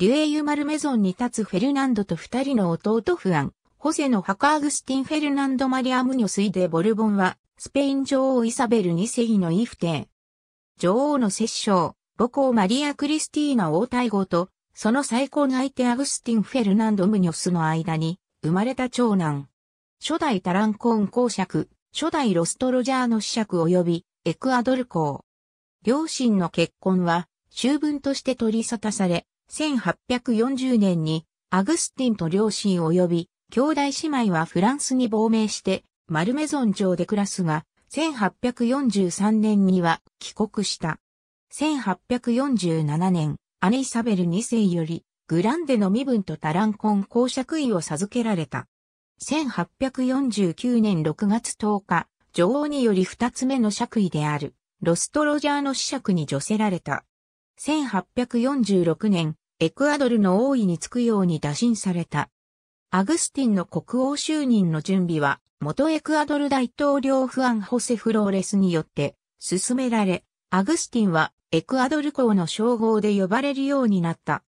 リュエユマルメゾンに立つフェルナンドと二人の弟フアン、ホセのハカアグスティン・フェルナンド・マリアム・ニョスイデ・ボルボンは、スペイン女王イサベル二世のイフテ女王の摂政、母校マリア・クリスティーナ王太后と、その最高の相手アグスティン・フェルナンド・ムニョスの間に、生まれた長男。初代タランコーン公爵、初代ロストロジャーの子爵及び、エクアドル公。両親の結婚は、修文として取り沙汰され、1840年にアグスティンと両親及び兄弟姉妹はフランスに亡命してマルメゾン城で暮らすが、1843年には帰国した。1847年、姉イサベル2世よりグランデの身分とタランコン公爵位を授けられた。1849年6月10日、女王により二つ目の爵位である、ロストロジャーの子爵に除せられた。1846年、エクアドルの王位につくように打診された。アグスティンの国王就任の準備は、元エクアドル大統領フアン・ホセ・フローレスによって進められ、アグスティンはエクアドル公の称号で呼ばれるようになった。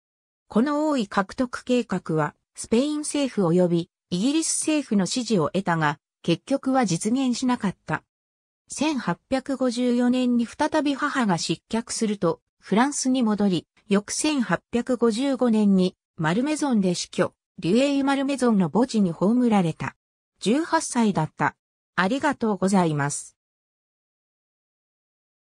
この王位獲得計画は、スペイン政府及びイギリス政府の支持を得たが、結局は実現しなかった。1854年に再び母が失脚すると、フランスに戻り、翌1855年にマルメゾンで死去、リュエイ・マルメゾンの墓地に葬られた。18歳だった。ありがとうございます。